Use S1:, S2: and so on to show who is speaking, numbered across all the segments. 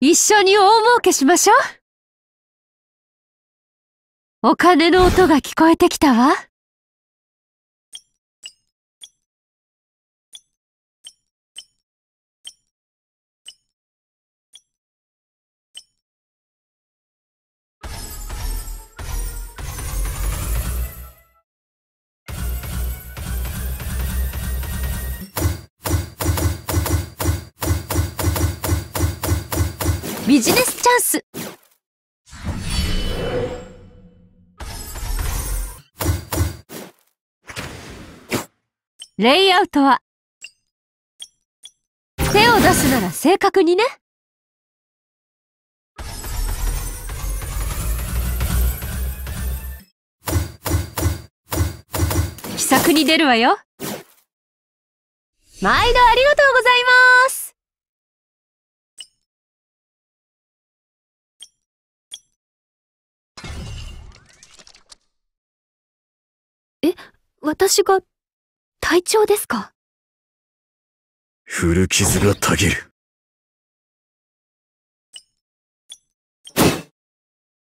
S1: 一緒に大儲けしましょうお金の音が聞こえてきたわ。ビジネスチャンスレイアウトは手を出すなら正確にね秘策に出るわよ毎度ありがとうございます私が、隊長ですか古傷がたぎる。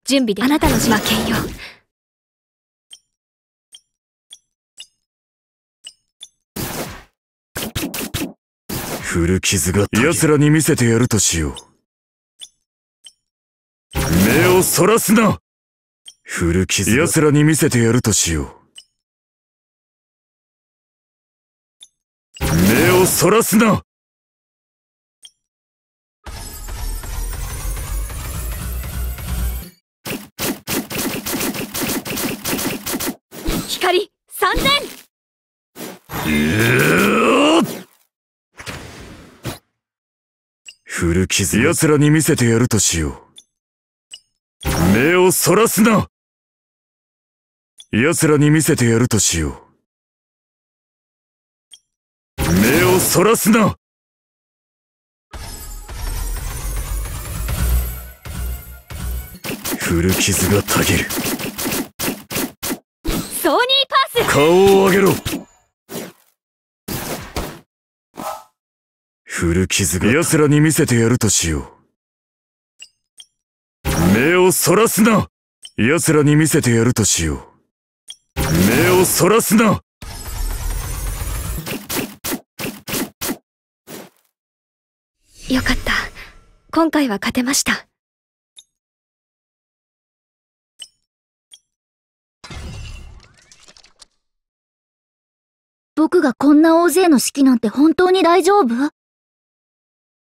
S1: 準備であなたの島兼用。古傷が奴らに見せてやるとしよう。目をそらすな古傷奴らに見せてやるとしよう。目をそらすな光三千古傷奴らに見せてやるとしよう目をそらすな奴らに見せてやるとしようそらすな古傷がたぎるソニーパス顔を上げろ古傷が奴らに見せてやるとしよう目をそらすな奴らに見せてやるとしよう目をそらすなよかった。今回は勝てました。僕がこんな大勢の指揮なんて本当に大丈夫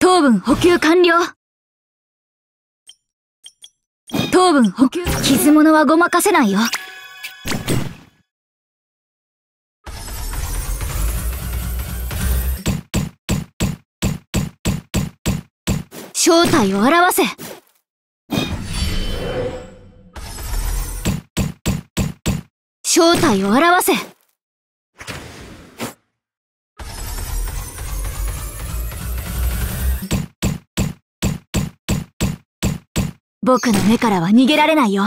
S1: 糖分補給完了糖分補給傷物はごまかせないよ正体を表せ正体をせ僕の目からは逃げられないよ。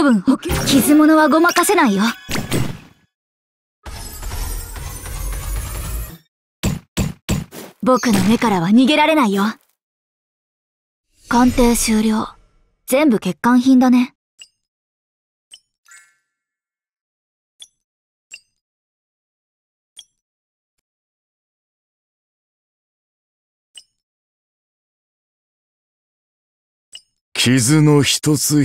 S1: 糖分傷物はごまかせないよ僕の目からは逃げられないよ鑑定終了全部欠陥品だね傷の一つ一つ